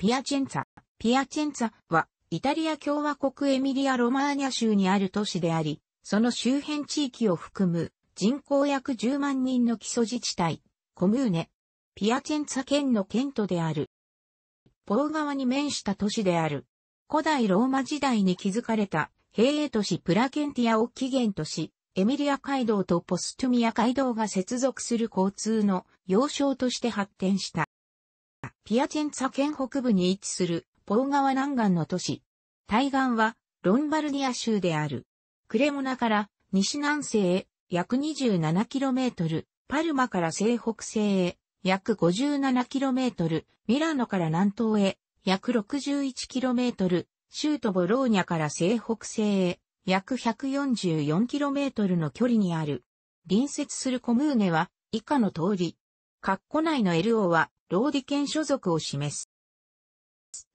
ピアチェンツァ。ピアチェンツァは、イタリア共和国エミリア・ロマーニャ州にある都市であり、その周辺地域を含む人口約10万人の基礎自治体、コムーネ。ピアチェンツァ県の県都である。ポー川に面した都市である。古代ローマ時代に築かれた、平営都市プラケンティアを起源とし、エミリア街道とポストゥミア街道が接続する交通の要衝として発展した。ピアチェンツァ県北部に位置するポー川南岸の都市。対岸はロンバルディア州である。クレモナから西南西へ約 27km、パルマから西北西へ約 57km、ミラノから南東へ約 61km、州都ボローニャから西北西へ約 144km の距離にある。隣接するコムーネは以下の通り。カッコ内の LO はローディ県所属を示す。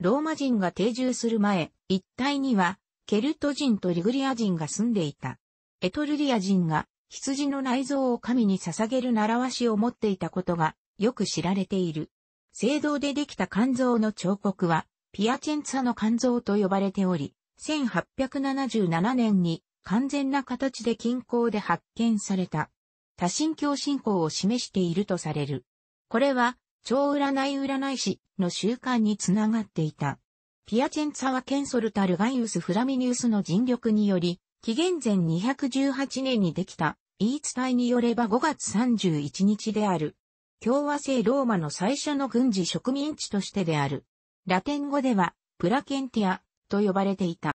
ローマ人が定住する前、一帯には、ケルト人とリグリア人が住んでいた。エトルリア人が羊の内臓を神に捧げる習わしを持っていたことがよく知られている。聖堂でできた肝臓の彫刻は、ピアチェンツァの肝臓と呼ばれており、1877年に完全な形で近郊で発見された。多神教信仰を示しているとされる。これは超占い占い師の習慣につながっていた。ピアチェンツァはケンソルタルガイウス・フラミニウスの尽力により、紀元前218年にできた、言い伝えによれば5月31日である。共和制ローマの最初の軍事植民地としてである。ラテン語では、プラケンティアと呼ばれていた。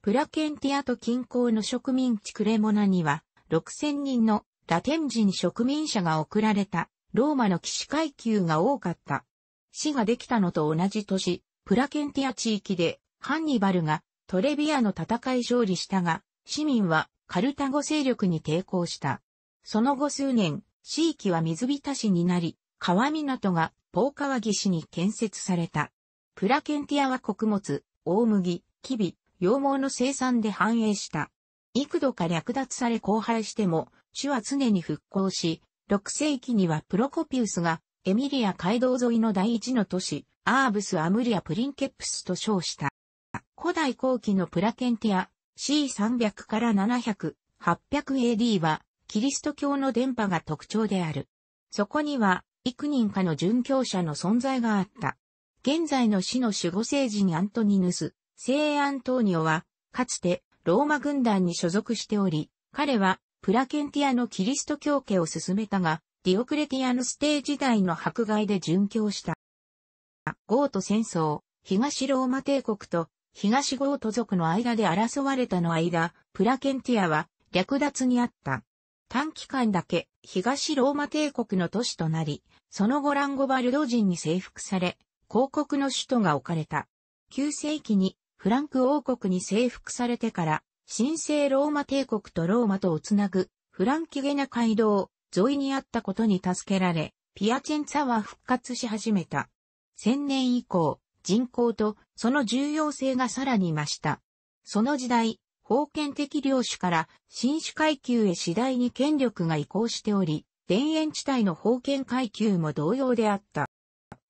プラケンティアと近郊の植民地クレモナには、6000人のラテン人植民者が送られたローマの騎士階級が多かった。市ができたのと同じ年、プラケンティア地域で、ハンニバルがトレビアの戦い勝利したが、市民はカルタゴ勢力に抵抗した。その後数年、地域は水浸しになり、川港がポーカワギ市に建設された。プラケンティアは穀物、大麦、キビ、羊毛の生産で繁栄した。幾度か略奪され荒廃しても、主は常に復興し、6世紀にはプロコピウスが、エミリア街道沿いの第一の都市、アーブス・アムリア・プリンケップスと称した。古代後期のプラケンティア、C300 から700、800AD は、キリスト教の伝播が特徴である。そこには、幾人かの殉教者の存在があった。現在の死の守護聖人アントニヌス、聖アントーニオは、かつてローマ軍団に所属しており、彼はプラケンティアのキリスト教家を進めたが、ディオクレティアのステージ代の迫害で殉教した。ゴート戦争、東ローマ帝国と東ゴート族の間で争われたの間、プラケンティアは略奪にあった。短期間だけ東ローマ帝国の都市となり、その後ランゴバルド人に征服され、広告の首都が置かれた。9世紀にフランク王国に征服されてから神聖ローマ帝国とローマとをつなぐフランキゲナ街道沿いにあったことに助けられ、ピアチェンツァは復活し始めた。1000年以降、人口とその重要性がさらに増した。その時代、封建的領主から新種階級へ次第に権力が移行しており、田園地帯の封建階級も同様であった。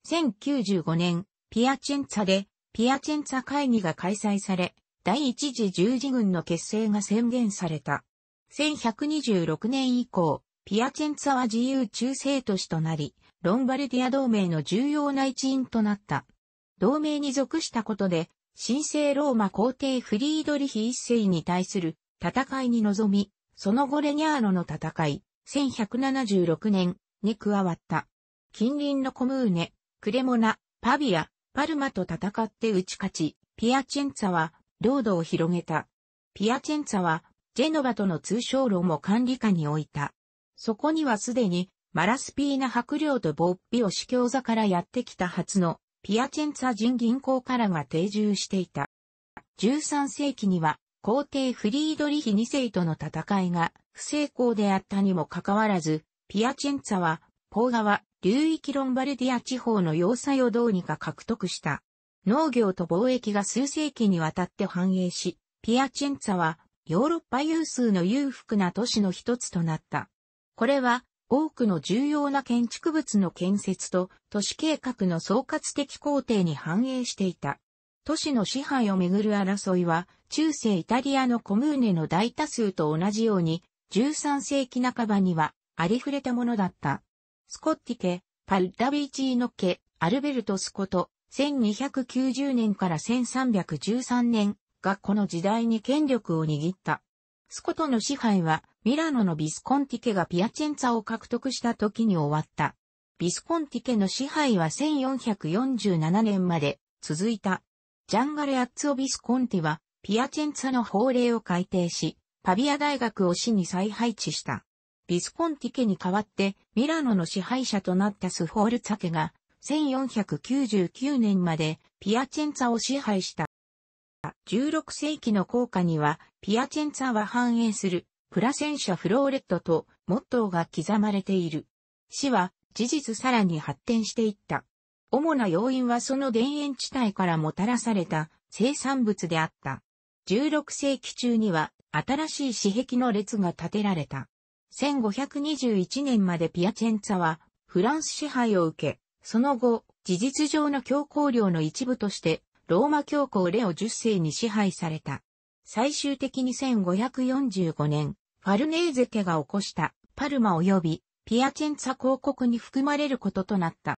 1095年、ピアチェンツァで、ピアチェンツァ会議が開催され、第一次十字軍の結成が宣言された。1126年以降、ピアチェンツァは自由中世都市となり、ロンバルディア同盟の重要な一員となった。同盟に属したことで、神聖ローマ皇帝フリードリヒ一世に対する戦いに臨み、その後レニャーノの戦い、1176年に加わった。近隣のコムーネ、クレモナ、パビア、パルマと戦って打ち勝ち、ピアチェンツァは領土を広げた。ピアチェンツァは、ジェノバとの通商路も管理下に置いた。そこにはすでに、マラスピーナ伯領とボッピオ司教座からやってきた初の、ピアチェンツァ人銀行からが定住していた。13世紀には、皇帝フリードリヒ2世との戦いが不成功であったにもかかわらず、ピアチェンツァは、ポー川、流域ロンバルディア地方の要塞をどうにか獲得した。農業と貿易が数世紀にわたって繁栄し、ピアチェンツァはヨーロッパ有数の裕福な都市の一つとなった。これは多くの重要な建築物の建設と都市計画の総括的工程に反映していた。都市の支配をめぐる争いは中世イタリアのコムーネの大多数と同じように13世紀半ばにはありふれたものだった。スコッティ家、パルダビーチーノ家、アルベルト・スコト、1290年から1313年がこの時代に権力を握った。スコトの支配はミラノのビスコンティケがピアチェンツァを獲得した時に終わった。ビスコンティケの支配は1447年まで続いた。ジャンガレ・アッツオ・ビスコンティはピアチェンツァの法令を改定し、パビア大学を市に再配置した。ビスコンティケに代わってミラノの支配者となったスフォールツァケが1499年までピアチェンツァを支配した。16世紀の効果には、ピアチェンツァは繁栄する、プラセンシャフローレットと、モットーが刻まれている。市は、事実さらに発展していった。主な要因はその田園地帯からもたらされた生産物であった。16世紀中には新しい紙壁の列が建てられた。1521年までピアチェンツァはフランス支配を受け、その後、事実上の教皇領の一部として、ローマ教皇レオ10世に支配された。最終的に1545年、ファルネーゼ家が起こしたパルマ及びピアチェンツァ公国に含まれることとなった。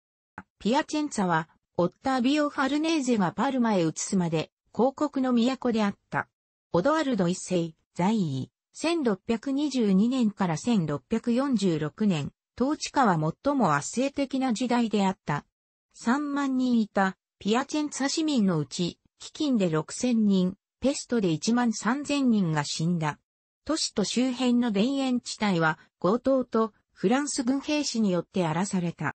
ピアチェンツァは、オッタービオ・ファルネーゼがパルマへ移すまで、公国の都であった。オドアルド一世、在位、1622年から1646年、統治下は最も圧政的な時代であった。3万人いた、ピアチェンツァ市民のうち、飢饉で6000人、ペストで1万3000人が死んだ。都市と周辺の田園地帯は強盗とフランス軍兵士によって荒らされた。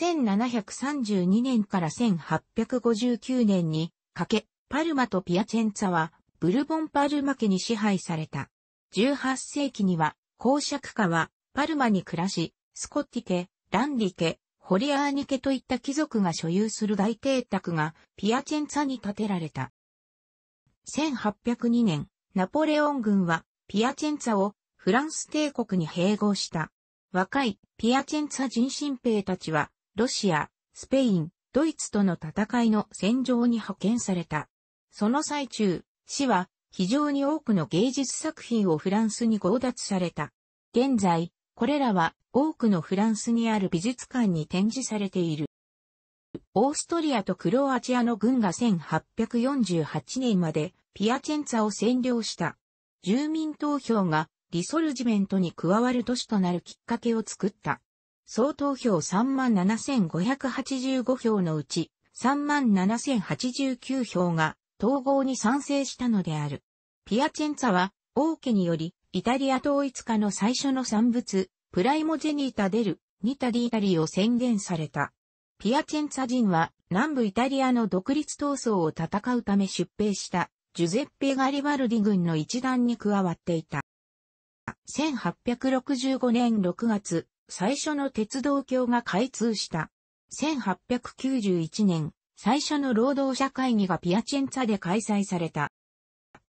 1732年から1859年にかけ、パルマとピアチェンツァはブルボンパルマ家に支配された。18世紀には公爵家はパルマに暮らし、スコッティ家、ランディ家、ホリアーニ家といった貴族が所有する大邸宅がピアチェンツァに建てられた。1802年、ナポレオン軍はピアチェンツァをフランス帝国に併合した。若いピアチェンツァ人新兵たちはロシア、スペイン、ドイツとの戦いの戦場に派遣された。その最中、市は非常に多くの芸術作品をフランスに強奪された。現在、これらは多くのフランスにある美術館に展示されている。オーストリアとクロアチアの軍が1848年までピアチェンツァを占領した。住民投票がリソルジメントに加わる都市となるきっかけを作った。総投票37,585票のうち37,089票が統合に賛成したのである。ピアチェンツァは王家によりイタリア統一下の最初の産物、プライモジェニータデル、ニタディタリを宣言された。ピアチェンツァ人は南部イタリアの独立闘争を戦うため出兵したジュゼッペ・ガリバルディ軍の一団に加わっていた。1865年6月、最初の鉄道橋が開通した。1891年、最初の労働者会議がピアチェンツァで開催された。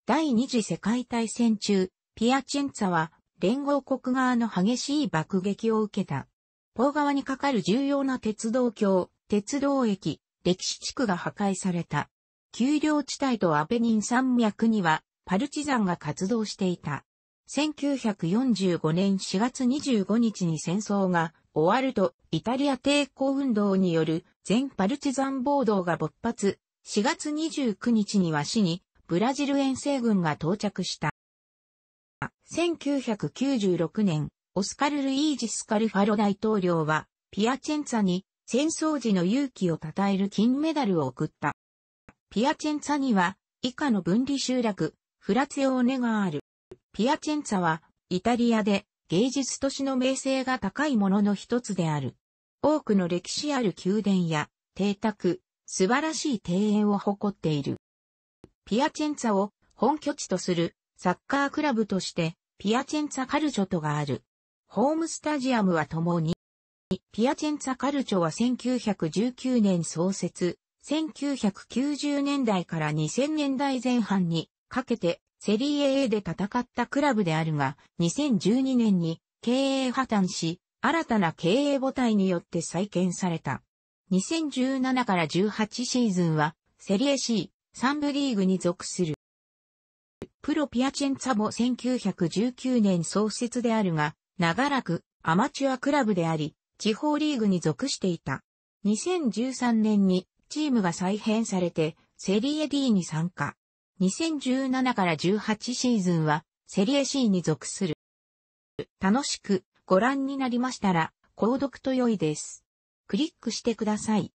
第二次世界大戦中、ピアチェンツァは連合国側の激しい爆撃を受けた。ポー側にかかる重要な鉄道橋、鉄道駅、歴史地区が破壊された。丘陵地帯とアペニン山脈にはパルチザンが活動していた。1945年4月25日に戦争が終わるとイタリア抵抗運動による全パルチザン暴動が勃発。4月29日には市にブラジル遠征軍が到着した。1996年、オスカル・ルイージ・スカルファロ大統領は、ピアチェンツァに戦争時の勇気を称える金メダルを贈った。ピアチェンツァには、以下の分離集落、フラツェオーネがある。ピアチェンツァは、イタリアで芸術都市の名声が高いものの一つである。多くの歴史ある宮殿や、邸宅、素晴らしい庭園を誇っている。ピアチェンツァを本拠地とするサッカークラブとしてピアチェンツァカルチョとがある。ホームスタジアムは共に、ピアチェンツァカルチョは1919年創設、1990年代から2000年代前半にかけてセリエ A で戦ったクラブであるが、2012年に経営破綻し、新たな経営母体によって再建された。2017から18シーズンはセリエ C、3部リーグに属する。プロピアチェンツァも1919年創設であるが、長らくアマチュアクラブであり、地方リーグに属していた。2013年にチームが再編されて、セリエ D に参加。2017から18シーズンは、セリエ C に属する。楽しくご覧になりましたら、購読と良いです。クリックしてください。